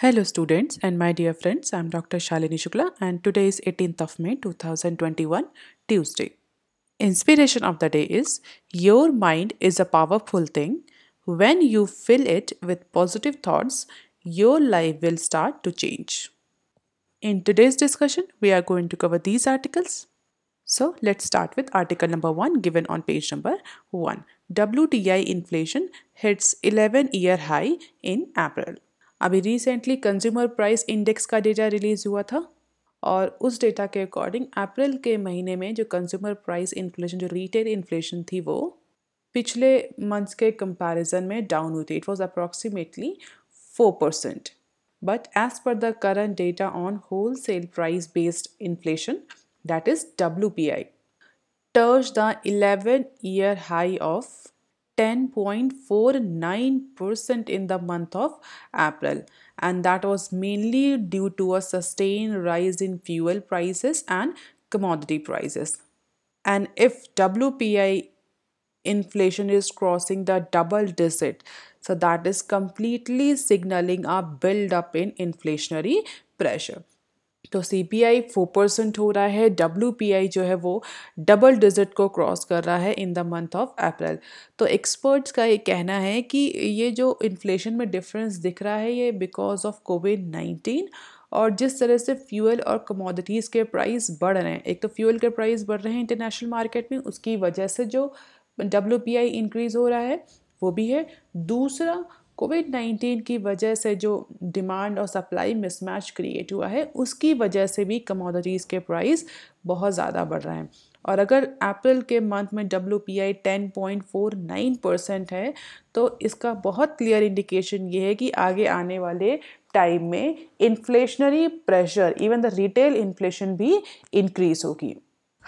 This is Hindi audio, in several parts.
Hello students and my dear friends, I am Dr. Shalini Shukla and today is 18th of May 2021, Tuesday. Inspiration of the day is Your mind is a powerful thing. When you fill it with positive thoughts, your life will start to change. In today's discussion, we are going to cover these articles. So let's start with article number 1 given on page number 1. WTI inflation hits 11 year high in April. अभी रिसेंटली कंज्यूमर प्राइस इंडेक्स का डेटा रिलीज़ हुआ था और उस डेटा के अकॉर्डिंग अप्रैल के महीने में जो कंज्यूमर प्राइस इन्फ्लेशन जो रिटेल इन्फ्लेशन थी वो पिछले मंथ्स के कंपैरिजन में डाउन हुई थी it was approximately four percent but as per the current data on wholesale price based inflation that is W P I टर्च the eleven year high of 10.49% in the month of April and that was mainly due to a sustained rise in fuel prices and commodity prices. And if WPI inflation is crossing the double digit, so that is completely signaling a build up in inflationary pressure. तो C P I four percent हो रहा है डब्ल्यू पी आई जो है वो डबल डिजिट को क्रॉस कर रहा है in the month of April तो एक्सपर्ट्स का ये कहना है कि ये जो इन्फ्लेशन में डिफरेंस दिख रहा है ये बिकॉज ऑफ कोविड नाइन्टीन और जिस तरह से फ्यूल और कमोडिटीज़ के प्राइस बढ़ रहे हैं एक तो फ्यूल के प्राइस बढ़ रहे हैं इंटरनेशनल मार्केट में उसकी वजह से जो डब्ल्यू पी आई इंक्रीज़ हो रहा है वो भी है दूसरा कोविड 19 की वजह से जो डिमांड और सप्लाई मिसमैच क्रिएट हुआ है उसकी वजह से भी कमोडिटीज़ के प्राइस बहुत ज़्यादा बढ़ रहे हैं और अगर एप्पल के मंथ में W P I ten point four nine percent है तो इसका बहुत क्लियर इंडिकेशन ये है कि आगे आने वाले टाइम में inflationary pressure even the retail inflation भी इंक्रीज़ होगी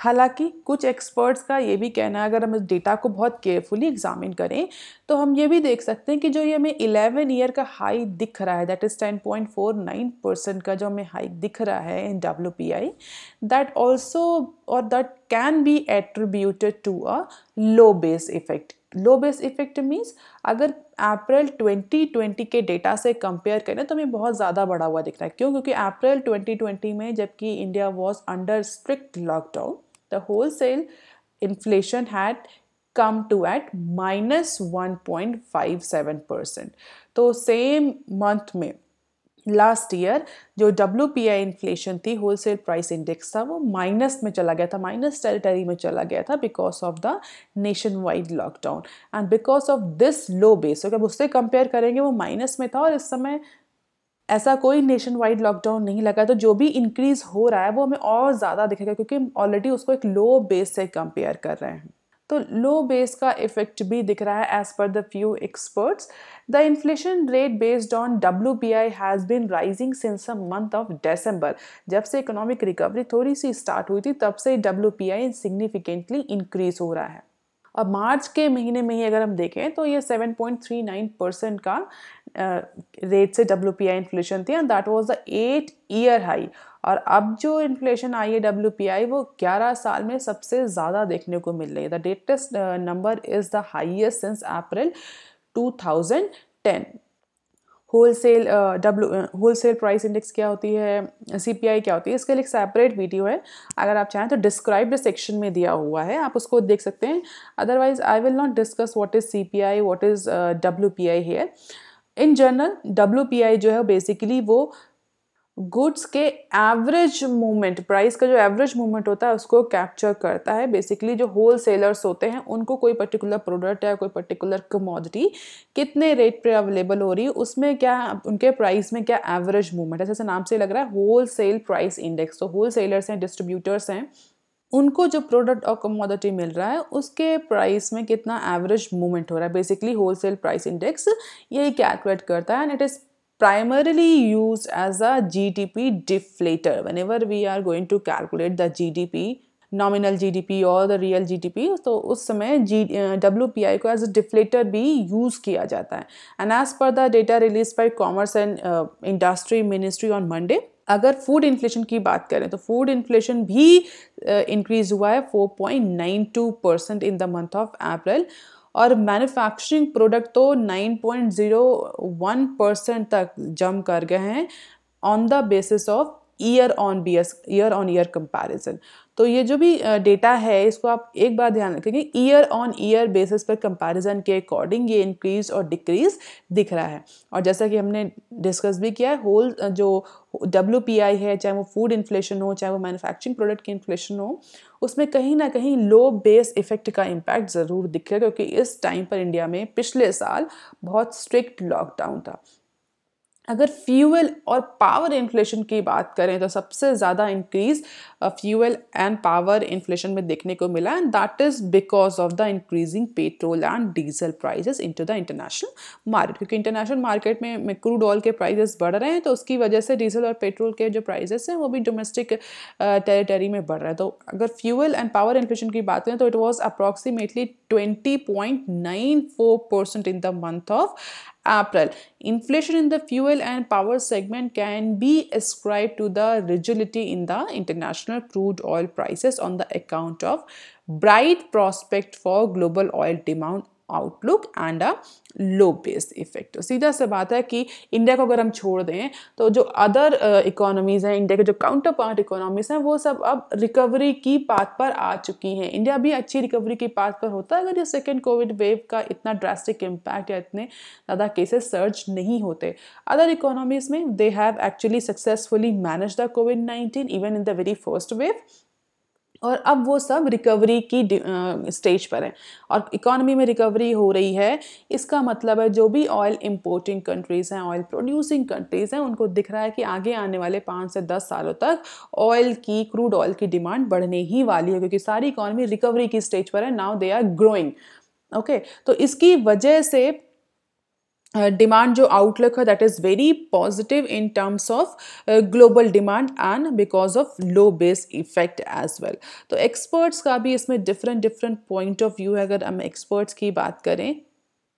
हालांकि कुछ एक्सपर्ट्स का ये भी कहना है अगर हम इस डेटा को बहुत केयरफुली एग्जामिन करें तो हम ये भी देख सकते हैं कि जो ये हमें 11 ईयर का हाई दिख रहा है दैट इज़ 10.49 परसेंट का जो हमें हाई दिख रहा है in W P I that also और that can be attributed to a low base effect low base effect means अगर अप्रैल 2020 के डेटा से कंपेयर करें तो हमें बहुत ज़्यादा बढ़ा हुआ दिख रहा है क्यों क्योंकि अप्रैल 2020 में जबकि India was under strict lockdown the wholesale inflation had come to at minus one point five seven percent तो सेम मंथ में लास्ट ईयर जो डब्ल्यू पी आई इन्फ्लेशन थी होलसेल प्राइस इंडेक्स था वो माइनस में चला गया था माइनस टेरिटरी में चला गया था because of the nationwide lockdown and because of this low base अगर उससे कंपेयर करेंगे वो माइनस में था और इस समय ऐसा कोई नेशन वाइड लॉकडाउन नहीं लगा तो जो भी इंक्रीज़ हो रहा है वो हमें और ज़्यादा दिखेगा क्योंकि ऑलरेडी उसको एक लो बेस से कंपेयर कर रहे हैं तो लो बेस का इफेक्ट भी दिख रहा है as per the few experts the inflation rate based on W P I has been rising since a month of December जब से इकोनॉमिक रिकवरी थोड़ी सी स्टार्ट हुई थी तब से W P I significantly increase हो रहा है और मार्च के महीने में ही अगर हम देखें तो ये 7.39 परसेंट का रेट से डब्ल्यू पी आई इन्फ्लेशन थी and that was the eight year high और अब जो इन्फ्लेशन आई है डब्ल्यू पी आई वो 11 साल में सबसे ज़्यादा देखने को मिल रही है the latest number is the highest since April 2010 wholesale W wholesale price index क्या होती है सीपीआई क्या होती है इसके लिए एक सेपरेट वीडियो है अगर आप चाहें तो डिस्क्राइब्ड सेक्शन में दिया हुआ है आप उसको देख सकते हैं otherwise I will not discuss what is CPI what is W P I in general W P I जो है बेसिकली वो गुड्स के एवरेज मूवमेंट प्राइस का जो एवरेज मूवमेंट होता है उसको कैप्चर करता है बेसिकली जो होल सेलर्स होते हैं उनको कोई पर्टिकुलर प्रोडक्ट या कोई पर्टिकुलर कमोडिटी कितने रेट पर अवेलेबल हो रही है उसमें क्या उनके प्राइस में क्या एवरेज मूवमेंट है जैसे नाम से लग रहा है होल सेल प्राइस इंडेक्स तो होल सेलर्स हैं डिस्ट्रीब्यूटर्स हैं उनको जो प्रोडक्ट और कमोडिटी मिल रहा है उसके प्राइस में कितना एवरेज मूवमेंट हो रहा है बेसिकली होलसेल प्राइस इंडेक्स यही कैलकुलेट करता है and it is primarily used as a GDP deflator whenever we are going to calculate the GDP nominal GDP or the real GDP, तो उस समय WPI डब्ल्यूपीआई को एज अ डिफ्लेटर भी यूज़ किया जाता है as per the data released by Commerce and uh, Industry Ministry on Monday. अगर फूड इन्फ्लेशन की बात करें तो फूड इन्फ्लेशन भी इंक्रीज uh, हुआ है 4.92 percent in the month of April और मैन्युफैक्चरिंग प्रोडक्ट तो 9.01 परसेंट तक जम कर गए हैं on the basis of year on B year on year comparison तो ये जो भी डेटा है इसको आप एक बार ध्यान रखेंगे ईयर ऑन ईयर बेसिस पर कंपैरिजन के अकॉर्डिंग ये इंक्रीज और डिक्रीज दिख रहा है और जैसा कि हमने डिस्कस भी किया है होल जो डब्ल्यू है चाहे वो फूड इन्फ्लेशन हो चाहे वो मैन्युफैक्चरिंग प्रोडक्ट की इन्फ्लेशन हो उसमें कहीं ना कहीं लो बेस इफेक्ट का इम्पैक्ट ज़रूर दिखेगा क्योंकि इस टाइम पर इंडिया में पिछले साल बहुत स्ट्रिक्ट लॉकडाउन था अगर फ्यूल और पावर इन्फ्लेशन की बात करें तो सबसे ज़्यादा increase fuel and power inflation में देखने को मिला and that is because of the increasing petrol and diesel prices in to the international market क्योंकि इंटरनेशनल मार्केट में क्रूड ऑयल के प्राइजेस बढ़ रहे हैं तो उसकी वजह से डीजल और पेट्रोल के जो प्राइजेस हैं वो भी डोमेस्टिक टेरिटरी uh, में बढ़ रहे हैं तो अगर फ्यूएल एंड पावर इन्फ्लेशन की बात करें तो it was approximately twenty point nine four percent in the month of April inflation in the fuel and power segment can be ascribe to the resilience in the international international crude oil prices on the account of bright prospect for global oil demand outlook and a low base effect तो सीधा से बात है कि इंडिया को अगर हम छोड़ दें तो जो अदर इकोनॉमीज़ uh, हैं इंडिया के जो काउंटर पार्ट इकोनॉमीज़ हैं वो सब अब रिकवरी की पाथ पर आ चुकी हैं इंडिया भी अच्छी रिकवरी की पाथ पर होता है अगर ये सेकेंड कोविड वेव का इतना ड्रास्टिक इम्पैक्ट या इतने ज़्यादा केसेस सर्ज नहीं होते अदर इकोनॉमीज़ में they have actually successfully manage the Covid nineteen even in the very first wave और अब वो सब रिकवरी की स्टेज पर है और इकोनॉमी में रिकवरी हो रही है इसका मतलब है जो भी ऑयल इंपोर्टिंग कंट्रीज़ हैं ऑयल प्रोड्यूसिंग कंट्रीज़ हैं उनको दिख रहा है कि आगे आने वाले पाँच से दस सालों तक ऑयल की क्रूड ऑयल की डिमांड बढ़ने ही वाली है क्योंकि सारी इकोनॉमी रिकवरी की स्टेज पर है now they are growing okay तो इसकी वजह से डिमांड uh, जो आउटलुक है that is very positive in terms of global demand and because of low base effect as well तो एक्सपर्ट्स का भी इसमें different different point of view है अगर हम एक्सपर्ट्स की बात करें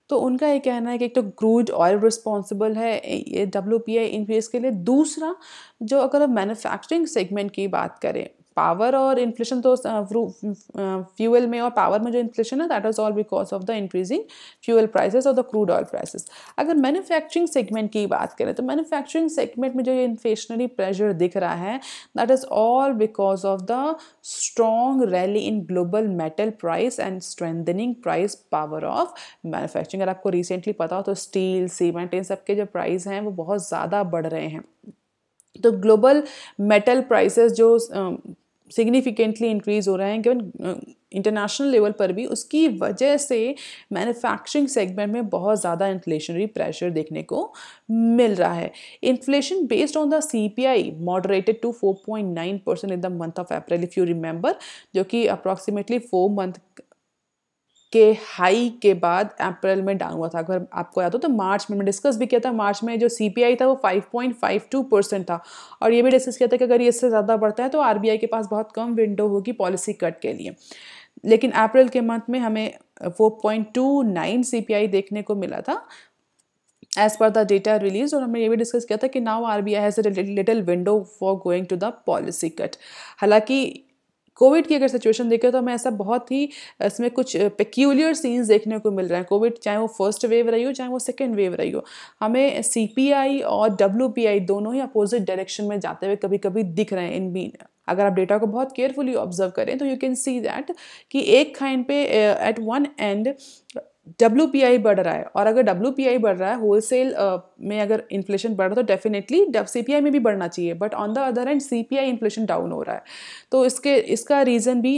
तो उनका ये कहना है कि एक तो क्रूड ऑयल रिस्पॉन्सिबल है ये डब्ल्यू पी आई इनक्रीज के लिए दूसरा जो अगर हम मैनुफैक्चरिंग सेगमेंट की बात करें पावर और इन्फ्लेशन तो फ्यूल में और पावर में जो इन्फ्लेशन है that is all because of the increasing fuel prices और द क्रूड ऑयल प्राइसेस अगर मैन्युफैक्चरिंग सेगमेंट की बात करें तो मैन्युफैक्चरिंग सेगमेंट में जो ये इन्फ्लेशनरी प्रेशर दिख रहा है that is all because of the strong rally in global metal price and strengthening price power of manufacturing अगर आपको रिसेंटली पता हो तो स्टील सीमेंट इन सब के जो प्राइस हैं वो बहुत ज़्यादा बढ़ रहे हैं तो ग्लोबल मेटल प्राइसेस जो um, सिग्निफिकेंटली इंक्रीज़ हो रहा है इवन इंटरनेशनल लेवल पर भी उसकी वजह से मैन्युफैक्चरिंग सेगमेंट में बहुत ज़्यादा इन्फ्लेशनरी प्रेशर देखने को मिल रहा है inflation based on the C P I moderated to four point nine percent in the month of April if you remember जो कि अप्रॉक्सीमेटली फोर मंथ के हाई के बाद अप्रैल में डाउन हुआ था अगर आपको याद हो तो मार्च में मैं डिस्कस भी किया था मार्च में जो सी था वो 5.52 परसेंट था और ये भी डिस्कस किया था कि अगर ये इससे ज़्यादा बढ़ता है तो आर के पास बहुत कम विंडो होगी पॉलिसी कट के लिए लेकिन अप्रैल के मंथ में हमें 4.29 सीपीआई देखने को मिला था as per the data release और हमने ये भी डिस्कस किया था कि now R B I has little window for going to the policy cut हालांकि कोविड की अगर सिचुएशन देखें तो हमें ऐसा बहुत ही इसमें कुछ पेक्यूलियर सीन्स देखने को मिल रहे हैं कोविड चाहे वो फर्स्ट वेव रही हो चाहे वो सेकेंड वेव रही हो हमें सी और डब्ल्यू दोनों ही अपोजिट डायरेक्शन में जाते हुए कभी कभी दिख रहे हैं इन बीन अगर आप डेटा को बहुत केयरफुली ऑब्जर्व करें तो यू कैन सी दैट कि एक खाइन पे एट वन एंड डब्ल्यू पी आई बढ़ रहा है और अगर डब्ल्यू पी आई बढ़ रहा है होल सेल में अगर इन्फ्लेशन बढ़ रहा है तो डेफिनेटली सी पी आई में भी बढ़ना चाहिए but on the other end C P I inflation down हो रहा है तो इसके इसका रीज़न भी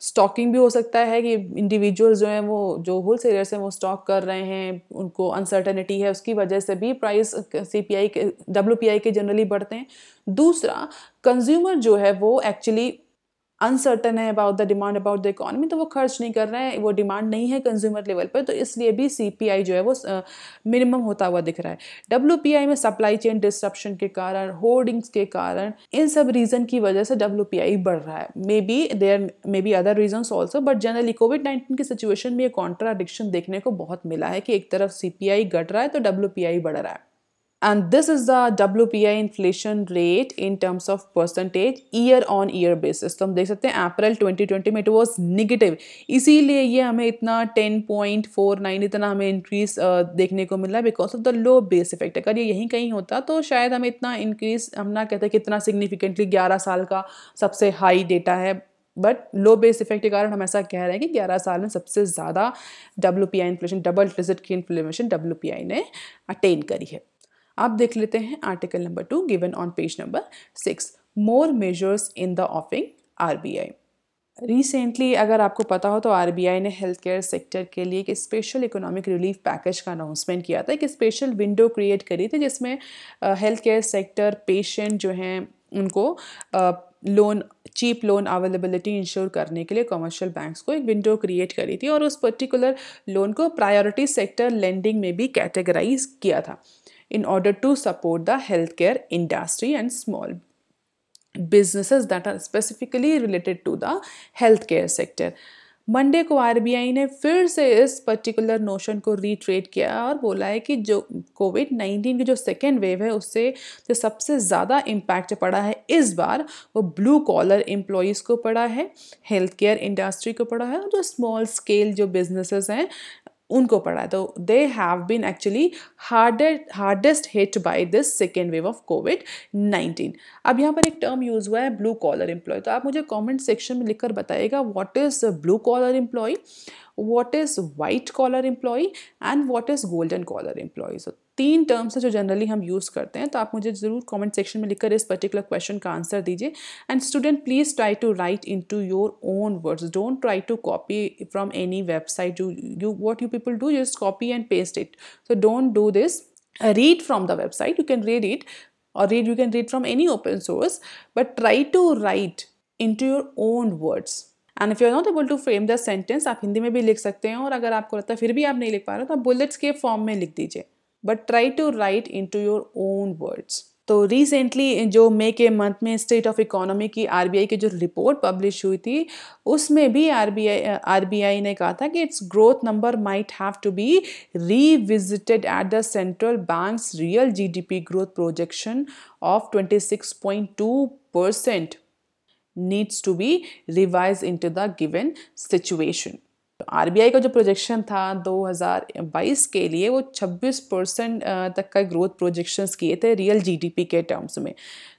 स्टॉकिंग uh, भी हो सकता है कि इंडिविजुअल जो हैं वो जो होल सेलर्स हैं वो स्टॉक कर रहे हैं उनको अनसर्टेनिटी है उसकी वजह से भी प्राइस सी पी आई के डब्ल्यू पी आई के जनरली बढ़ते हैं दूसरा कंज्यूमर जो है वो एक्चुअली अनसर्टन है about the demand about the economy तो वो खर्च नहीं कर रहे हैं वो डिमांड नहीं है कंज्यूमर लेवल पर तो इसलिए भी सी जो है वो मिनिमम होता हुआ दिख रहा है डब्ल्यू में सप्लाई चेन डिस्ट्रप्शन के कारण होर्डिंग्स के कारण इन सब रीज़न की वजह से डब्ल्यू बढ़ रहा है may be there may be other reason also but generally COVID nineteen की सिचुएशन में ये कॉन्ट्राडिक्शन देखने को बहुत मिला है कि एक तरफ सी घट रहा है तो डब्ल्यू बढ़ रहा है and this is the WPI inflation rate in terms of percentage year on year basis तो हम देख सकते हैं अप्रैल 2020 में इट वॉज निगेटिव इसीलिए ये हमें इतना 10.49 इतना हमें इंक्रीज देखने को मिला because of the low base effect अगर ये यहीं कहीं होता तो शायद हमें इतना इंक्रीज हम ना कहते कि इतना सिग्निफिकेंटली 11 साल का सबसे हाई डेटा है बट लो बेस इफेक्ट के कारण हम ऐसा कह रहे हैं कि 11 साल में सबसे ज़्यादा W P I inflation double digit की इन्फ्लेशन डब्ल्यू ने अटेन करी है आप देख लेते हैं article number two given on page number six more measures in the offing R recently अगर आपको पता हो तो आर ने हेल्थ केयर सेक्टर के लिए एक स्पेशल इकोनॉमिक रिलीफ पैकेज का अनाउंसमेंट किया था एक स्पेशल विंडो क्रिएट करी थी जिसमें हेल्थ केयर सेक्टर पेशेंट जो हैं उनको loan cheap loan availability ensure करने के लिए कमर्शियल बैंक्स को एक विंडो क्रिएट करी थी और उस पर्टिकुलर लोन को प्रायोरिटी सेक्टर लेंडिंग में भी कैटेगराइज किया था in order to support the healthcare industry and small businesses that are specifically related to the healthcare sector. Monday को आरबीआई ने फिर से इस पर्टिकुलर नोशन को रिट्रेट किया और बोला है कि जो कोविड नाइन्टीन की जो सेकेंड वेव है उससे जो सबसे ज़्यादा इम्पैक्ट पड़ा है इस बार वो ब्लू कॉलर एम्प्लॉयज़ को पड़ा है हेल्थ केयर इंडस्ट्री को पड़ा है और जो स्मॉल स्केल जो बिजनेसेस हैं उनको पड़ा तो they have been actually harder hardest hit by this second wave of Covid nineteen अब यहाँ पर एक टर्म यूज़ हुआ है ब्लू कॉलर एम्प्लॉय तो आप मुझे कमेंट सेक्शन में लिखकर बताइएगा what is blue collar employ what is white collar employ and what is golden collar employ तीन टर्म्स हैं जो जनरली हम यूज़ करते हैं तो आप मुझे ज़रूर कमेंट सेक्शन में लिखकर इस पर्टिकुलर क्वेश्चन का आंसर दीजिए and student please try to write in to your own words don't try to copy from any website you you what you people do just copy and paste it so don't do this read from the website you can read it और read you can read from any open source but try to write in to your own words and if you are not able to frame the sentence आप हिंदी में भी लिख सकते हैं और अगर आपको लगता है फिर भी आप नहीं लिख पा रहे हो तो आप बुलेट्स के फॉर्म में लिख दीजिए but try to write in to your own words तो रिसेंटली जो मई के मंथ में स्टेट ऑफ इकोनॉमी की आर बी आई की जो रिपोर्ट पब्लिश हुई थी उसमें भी R R B I B I ने कहा था कि it's growth number might have to be revisited at the central bank's real G D P growth projection of twenty six point two percent needs to be revise in to the given situation R का जो प्रोजेक्शन था 2022 के लिए वो 26 परसेंट तक का ग्रोथ प्रोजेक्शंस किए थे रियल जीडीपी के टर्म्स में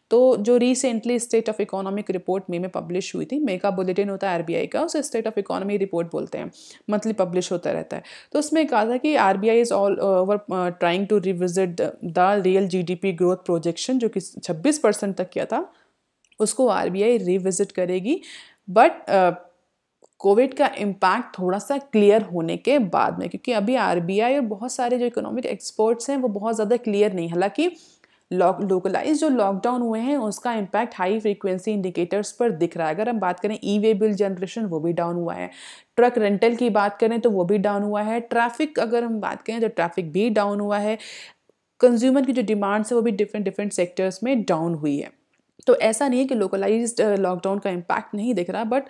तो जो recently state of economic report May में पब्लिश हुई थी मे का बुलेटिन होता है आरबीआई का उसे स्टेट ऑफ इकोनॉमी रिपोर्ट बोलते हैं मंथली पब्लिश होता रहता है तो उसमें कहा था कि R B I is all over trying to revisit the real GDP growth projection जो कि छब्बीस परसेंट तक किया था उसको आर बी आई रिविजिट करेगी बट कोविड का इम्पैक्ट थोड़ा सा क्लियर होने के बाद में क्योंकि अभी आर और बहुत सारे जो इकोनॉमिक एक्सपर्ट्स हैं वो बहुत ज़्यादा क्लियर नहीं हालांकि लॉक लोकलाइज जो लॉकडाउन हुए हैं उसका इम्पैक्ट हाई फ्रीक्वेंसी इंडिकेटर्स पर दिख रहा है अगर हम बात करें ई वे बिल जनरेशन वो भी डाउन हुआ है ट्रक रेंटल की बात करें तो वो भी डाउन हुआ है ट्रैफिक अगर हम बात करें तो ट्रैफिक भी डाउन हुआ है कंज्यूमर की जो डिमांड्स है वो भी डिफरेंट डिफरेंट सेक्टर्स में डाउन हुई है तो ऐसा नहीं है कि लोकलाइज लॉकडाउन uh, का इम्पैक्ट नहीं दिख रहा बट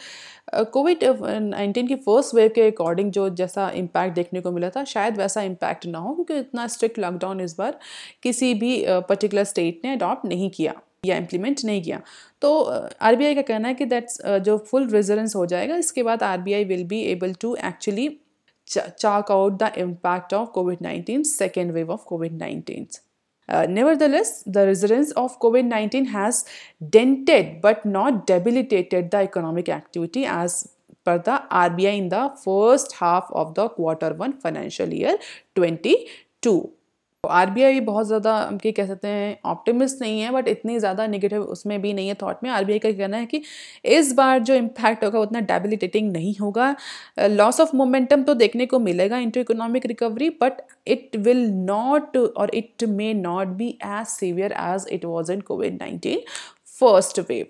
कोविड नाइन्टीन की फर्स्ट वेव के अकॉर्डिंग जो जैसा इम्पैक्ट देखने को मिला था शायद वैसा इम्पैक्ट ना हो क्योंकि इतना स्ट्रिक्ट लॉकडाउन इस बार किसी भी पर्टिकुलर uh, स्टेट ने अडॉप्ट नहीं किया या इम्प्लीमेंट नहीं किया तो आर uh, का कहना है कि दैट्स uh, जो फुल रिजरेंस हो जाएगा इसके बाद R will be able to actually chalk out the impact of Covid nineteen second wave of Covid nineteen Uh, nevertheless, the resurgence of COVID-19 has dented but not debilitated the economic activity as per the RBI in the first half of the quarter one financial year 22. R B I बहुत ज़्यादा हम की कह सकते हैं ऑप्टिमिस्ट नहीं है बट इतनी ज़्यादा निगेटिव उसमें भी नहीं है थॉट में आर बी आई का कहना है कि इस बार जो इम्पैक्ट होगा उतना डेबिलिटेटिंग नहीं होगा लॉस ऑफ मोमेंटम तो देखने को मिलेगा into economic recovery but it will not और it may not be as severe as it was in covid nineteen first wave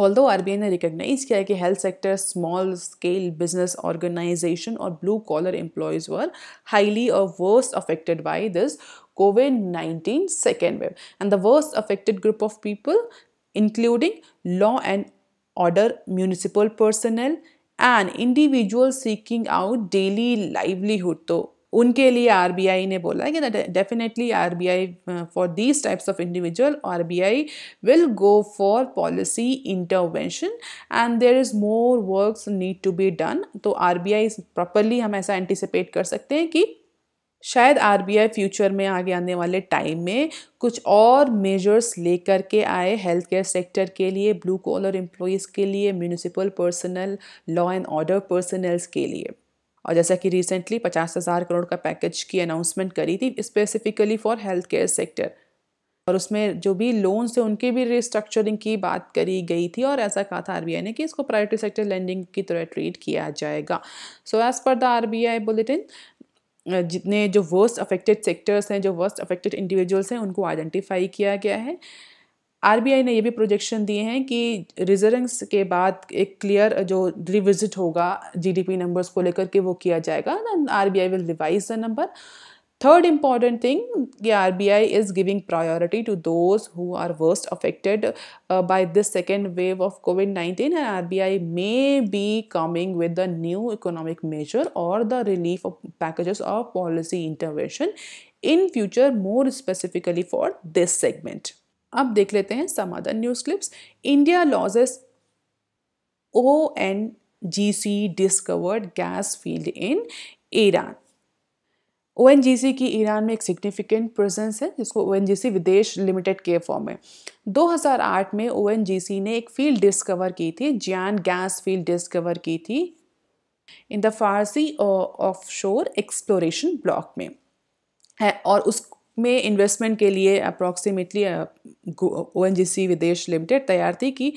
R B I ने रिकगनाइज़ किया कि health sector small scale business organisation और blue collar employees were highly और worst affected by this covid nineteen second wave and the worst affected group of people including law and order municipal personal and individual seeking out daily livelihood तो उनके लिए आरबीआई ने बोला कि definitely RBI for these types of individual RBI will go for policy intervention and there is more works need to be done तो आरबीआई प्रॉपरली हम ऐसा एंटिसिपेट कर सकते हैं कि शायद आई फ्यूचर में आगे आने वाले टाइम में कुछ और मेजर्स लेकर के आए हेल्थ केयर सेक्टर के लिए ब्लू कॉलर एम्प्लॉयज़ के लिए municipal personal law and order personals के लिए और जैसा कि रिसेंटली पचास हज़ार करोड़ का पैकेज की अनाउंसमेंट करी थी specifically for health care sector और उसमें जो भी लोन्स थे उनकी भी रिस्ट्रक्चरिंग की बात करी गई थी और ऐसा कहा था आरबीआई ने कि इसको प्रायोरिटी सेक्टर लैंडिंग की तरह ट्रीट किया जाएगा so as per the RBI bulletin जितने जो वर्स्ट अफेक्टेड सेक्टर्स हैं जो वर्स्ट अफेक्टेड इंडिविजुअल्स हैं उनको आइडेंटिफाई किया गया है आर ने ये भी प्रोजेक्शन दिए हैं कि रिजर्वेंस के बाद एक क्लियर जो रिविजिट होगा जीडीपी नंबर्स को लेकर के वो किया जाएगा R B I will revise the number third important thing कि R B I is giving priority to those who are worst affected by this second wave of Covid nineteen and R B I may be coming with the new economic measure और the relief packages of policy intervention in future more specifically for this segment अब देख लेते हैं some other news clips India lodges O N G C discovered gas field in Iran ओ की ईरान में एक सिग्निफिकेंट प्रेजेंस है जिसको ओ विदेश लिमिटेड के फॉर्म है 2008 में ओ एन जी सी ने एक फील्ड डिस्कवर की थी जियान गैस फील्ड डिस्कवर की थी in the Farsi offshore exploration block में है और उस में इन्वेस्टमेंट के लिए अप्रॉक्सीमेटली ओ N G C Videsh limited तैयार थी कि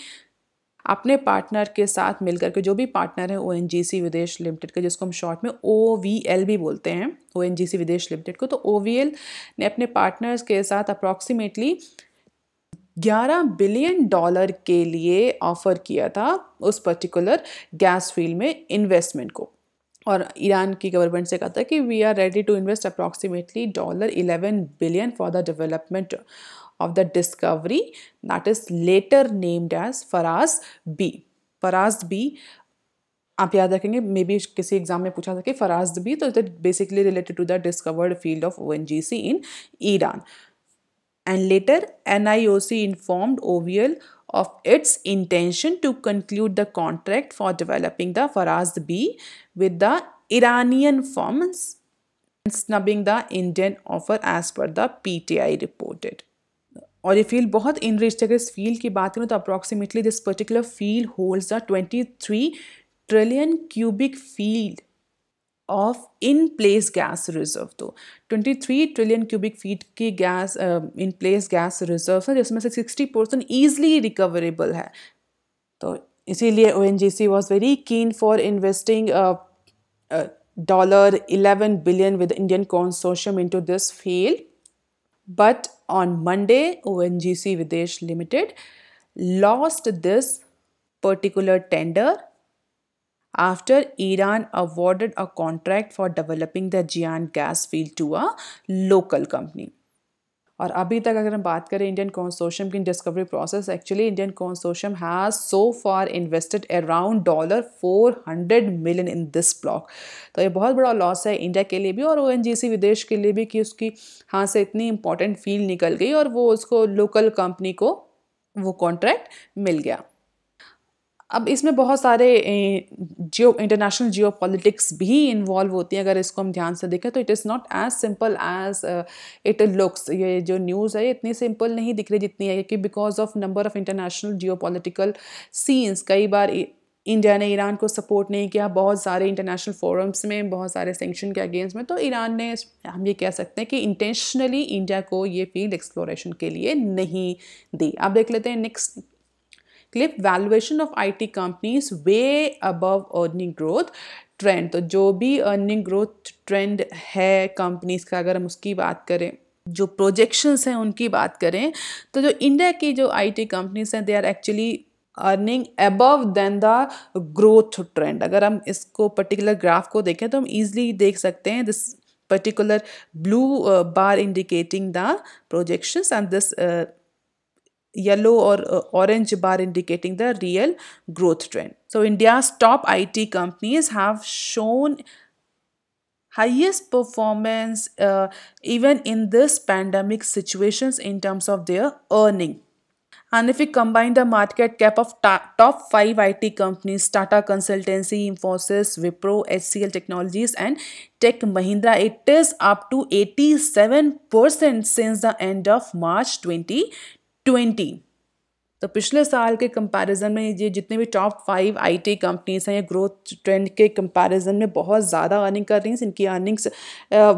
अपने पार्टनर के साथ मिलकर के जो भी पार्टनर है ओ N G C Videsh limited के जिसको हम शॉर्ट में ओ वी एल भी बोलते हैं ओ N G C Videsh limited को तो ओ वी एल ने अपने पार्टनर्स के साथ अप्रॉक्सीमेटली 11 बिलियन डॉलर के लिए ऑफ़र किया था उस पर्टिकुलर गैस फील्ड में इन्वेस्टमेंट को और ईरान की गवर्नमेंट से कहा था कि we are ready to invest approximately dollar eleven billion for the development of the discovery that is later named as Farzad B Farzad B आप याद रखेंगे मे बी किसी एग्जाम में पूछा था कि फराज बी तो it basically related to the discovered field of O N G C in Iran and later N I O C informed OVL of its intention to conclude the contract for developing the faraz b with the Iranian firms and snubbing the Indian offer as per the PTI reported. और ये फील्ड बहुत इनरिच्ड है अगर इस फील्ड की बात करें तो approximately this particular field holds the twenty three trillion cubic field of in place gas reserve तो 23 ट्रिलियन क्यूबिक फीट की gas in place gas reserve है जिसमें से 60 परसेंट ईजली रिकवरेबल है तो इसीलिए O N G C was very keen for investing dollar eleven billion with Indian consortium in to this field but on Monday O N G C Videsh limited lost this particular tender after Iran awarded a contract for developing the Jian gas field to a local company. और अभी तक अगर हम बात करें इंडियन कॉन्सोशियम की discovery process actually Indian consortium has so far invested around dollar four hundred million in this block तो ये बहुत बड़ा लॉस है इंडिया के लिए भी और ओएनजीसी विदेश के लिए भी कि उसकी हाथ से इतनी इंपॉर्टेंट फील्ड निकल गई और वो उसको लोकल कंपनी को वो कॉन्ट्रैक्ट मिल गया अब इसमें बहुत सारे जियो इंटरनेशनल जियो पॉलिटिक्स भी इन्वॉल्व होती हैं अगर इसको हम ध्यान से देखें तो it is not as simple as it looks ये जो न्यूज़ है ये इतनी सिंपल नहीं दिख रही जितनी है कि because of number of international geo political scenes कई बार इंडिया ने ईरान को सपोर्ट नहीं किया बहुत सारे इंटरनेशनल फोरम्स में बहुत सारे सेंक्शन के अगेंस्ट में तो ईरान ने हम ये कह सकते हैं कि इंटेंशनली इंडिया को ये फील्ड एक्सप्लोरेशन के लिए नहीं दी आप देख लेते हैं next clip valuation of IT companies way above earning growth trend तो जो भी अर्निंग ग्रोथ ट्रेंड है कंपनीज का अगर हम उसकी बात करें जो प्रोजेक्शंस हैं उनकी बात करें तो जो इंडिया की जो आईटी कंपनीज हैं they are actually earning above than the growth trend अगर हम इसको पर्टिकुलर ग्राफ को देखें तो हम ईजिली देख सकते हैं this particular blue bar indicating the projections and this yellow or uh, orange bar indicating the real growth trend. So India's top IT companies have shown highest performance uh, even in this pandemic situations in terms of their earning. And if we combine the market cap of top 5 IT companies, Tata Consultancy, Infosys, Wipro, HCL Technologies and Tech Mahindra, it is up to 87% since the end of March 2020. Twenty तो पिछले साल के कंपैरिजन में ये जितने भी टॉप फाइव आईटी कंपनीज हैं ये ग्रोथ ट्रेंड के कंपैरिजन में बहुत ज़्यादा अर्निंग कर रही हैं इनकी अर्निंग्स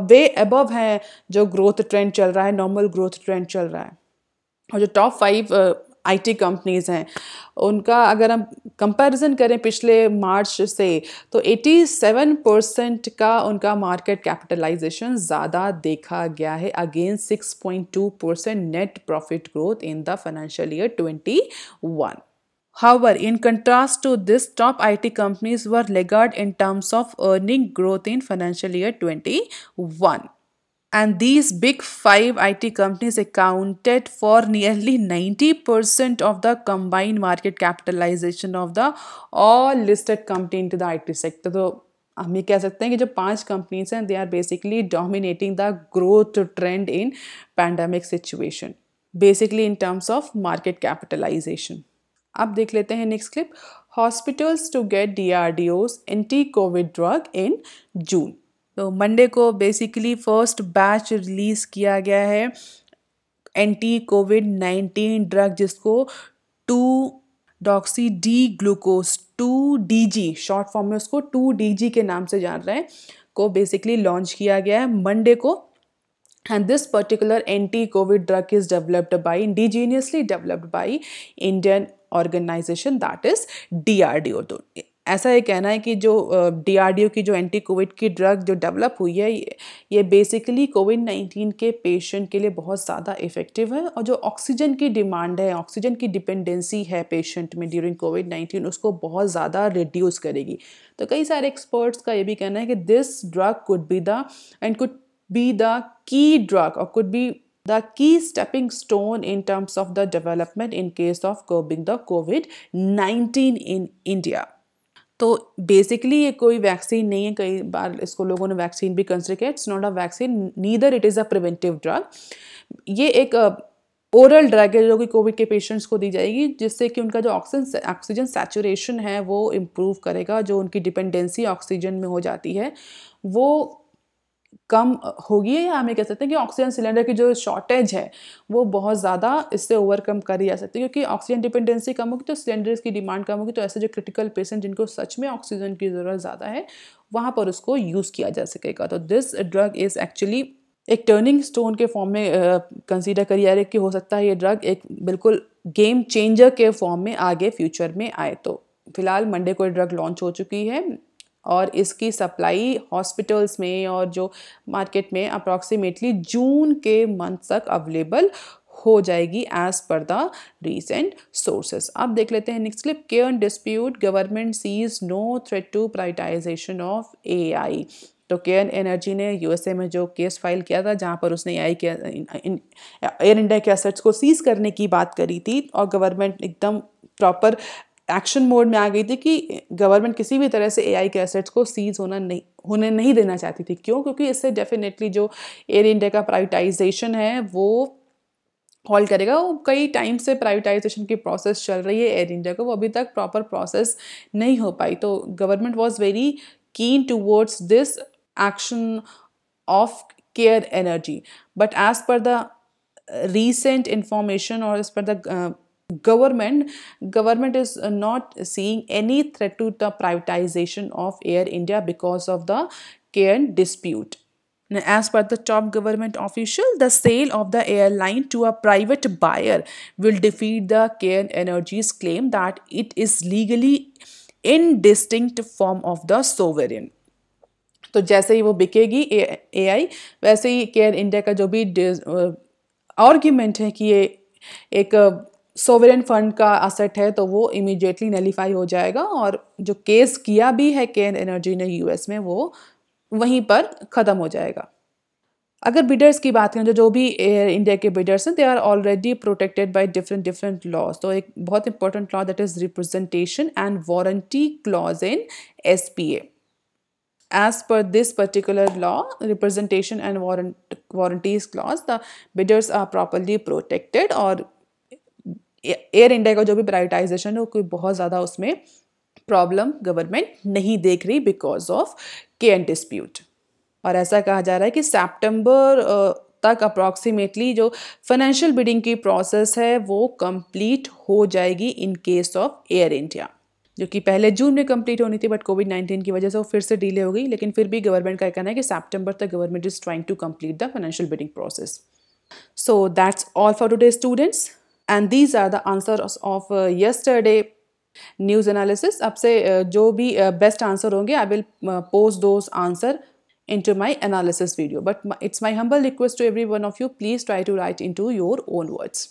वे अबव हैं जो ग्रोथ ट्रेंड चल रहा है नॉर्मल ग्रोथ ट्रेंड चल रहा है और जो टॉप फाइव आईटी कंपनीज़ हैं उनका अगर हम कंपैरिजन करें पिछले मार्च से तो 87 परसेंट का उनका मार्केट कैपिटलाइजेशन ज़्यादा देखा गया है again 6.2 percent net profit growth in the financial year 21. However, in contrast to this, top IT companies were laggard in terms of earning growth in financial year 21. And these big five IT companies accounted for nearly 90% of the combined market capitalization of the all listed company into the IT sector. So, हम ये कह सकते हैं कि जो पांच कंपनीज हैं they are basically dominating the growth trend in pandemic situation basically in terms of market capitalisation अब देख लेते हैं next clip hospitals to get D anti covid drug in June तो मंडे को बेसिकली फर्स्ट बैच रिलीज़ किया गया है एंटी कोविड नाइन्टीन ड्रग जिसको two deoxy D glucose two D G short form में उसको टू डी जी के नाम से जान रहे हैं को बेसिकली लॉन्च किया गया है मंडे को and this particular anti-covid drug is developed by indigenously developed by indian organization that is drdo ऐसा ये कहना है कि जो डी की जो एंटी कोविड की ड्रग जो डेवलप हुई है ये बेसिकली कोविड नाइन्टीन के पेशेंट के लिए बहुत ज़्यादा इफ़ेक्टिव है और जो ऑक्सीजन की डिमांड है ऑक्सीजन की डिपेंडेंसी है पेशेंट में ड्यूरिंग कोविड नाइन्टीन उसको बहुत ज़्यादा रिड्यूस करेगी तो कई सारे एक्सपर्ट्स का ये भी कहना है कि this drug could be the end could be the key drug और could be the key stepping stone in terms of the development in case of curbing the Covid nineteen in India तो बेसिकली ये कोई वैक्सीन नहीं है कई बार इसको लोगों ने वैक्सीन भी कंसिडर किया it's not a vaccine neither it is a preventive drug ये एक ओरल ड्रग है जो कि कोविड के पेशेंट्स को दी जाएगी जिससे कि उनका जो ऑक्सीजन ऑक्सीजन सेचुरेशन है वो इम्प्रूव करेगा जो उनकी डिपेंडेंसी ऑक्सीजन में हो जाती है वो कम होगी या हमें कह सकते हैं कि ऑक्सीजन सिलेंडर की जो शॉर्टेज है वो बहुत ज़्यादा इससे ओवरकम करी जा सकती है क्योंकि ऑक्सीजन डिपेंडेंसी कम होगी तो सिलेंडर्स की डिमांड कम होगी तो ऐसे जो क्रिटिकल पेशेंट जिनको सच में ऑक्सीजन की ज़रूरत ज़्यादा है वहाँ पर उसको यूज़ किया जा सकेगा तो दिस ड्रग इज़ एक्चुअली एक टर्निंग स्टोन के फॉर्म में कंसीडर करी जा रही कि हो सकता है ये ड्रग एक बिल्कुल गेम चेंजर के फॉर्म में आगे फ्यूचर में आए तो फिलहाल मंडे को ये ड्रग लॉन्च हो चुकी है और इसकी सप्लाई हॉस्पिटल्स में और जो मार्केट में अप्रॉक्सीमेटली जून के मंथ तक अवेलेबल हो जाएगी as per the recent sources अब देख लेते हैं next clip Cairn dispute government sees no threat to privatisation of ए तो के एनर्जी ने यूएसए में जो केस फाइल किया था जहां पर उसने आई के एयर इंडिया के असट्स को सीज करने की बात करी थी और गवर्नमेंट एकदम प्रॉपर एक्शन मोड में आ गई थी कि गवर्नमेंट किसी भी तरह से एआई के एसेट्स को सीज होना नहीं होने नहीं देना चाहती थी क्यों क्योंकि इससे डेफिनेटली जो एयर इंडिया का प्राइवेटाइजेशन है वो हॉल करेगा वो कई टाइम से प्राइवेटाइजेशन की प्रोसेस चल रही है एयर इंडिया को वो अभी तक प्रॉपर प्रोसेस नहीं हो पाई तो government was very keen towards this action of Cairn energy but as per the recent information और as per the government government is uh, not seeing any threat to the privatization of air india because of the cairn dispute now, as per the top government official, the sale of the airline to a private buyer will defeat the Cairn Energy's claim that it is legally indistinct form of the sovereign. So, जैसे ही वो बिकेगी ए आई वैसे ही केयर इंडिया का जो भी आर्ग्यूमेंट uh, है कि ये एक सोवरेन फंड का असेट है तो वो इमीडिएटली नलीफाई हो जाएगा और जो केस किया भी है के एनर्जी ने यूएस में वो वहीं पर ख़त्म हो जाएगा अगर बिडर्स की बात करें तो जो भी इंडिया के बिडर्स हैं they are already protected by different different laws तो एक बहुत important law that is representation and warranty clause in S P A पर this this law law and and clause the bidders are properly protected और एयर इंडिया का जो भी प्राइवेटाइजेशन है वो कोई बहुत ज़्यादा उसमें प्रॉब्लम गवर्नमेंट नहीं देख रही बिकॉज ऑफ के एंड डिस्प्यूट और ऐसा कहा जा रहा है कि सेप्टेम्बर तक अप्रॉक्सीमेटली जो फाइनेंशियल बिडिंग की प्रोसेस है वो कंप्लीट हो जाएगी in case of Air India जो कि पहले जून में कंप्लीट होनी थी बट कोविड नाइन्टीन की वजह से वो फिर से डिले हो गई लेकिन फिर भी गवर्नमेंट का कहना है कि सेप्टेम्बर तक government is trying to complete the financial bidding process so that's all for today students And these are the answers of uh, yesterday news analysis. आपसे uh, जो भी बेस्ट uh, आंसर होंगे I will post those answer into my analysis video but it's my humble request to every one of you please try to write into your own words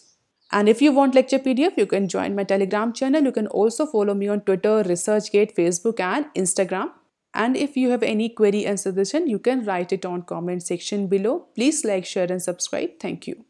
and if you want lecture pdf you can join my telegram channel you can also follow me on twitter researchgate facebook and instagram and if you have any query and suggestion you can write it on comment section below please like share and subscribe thank you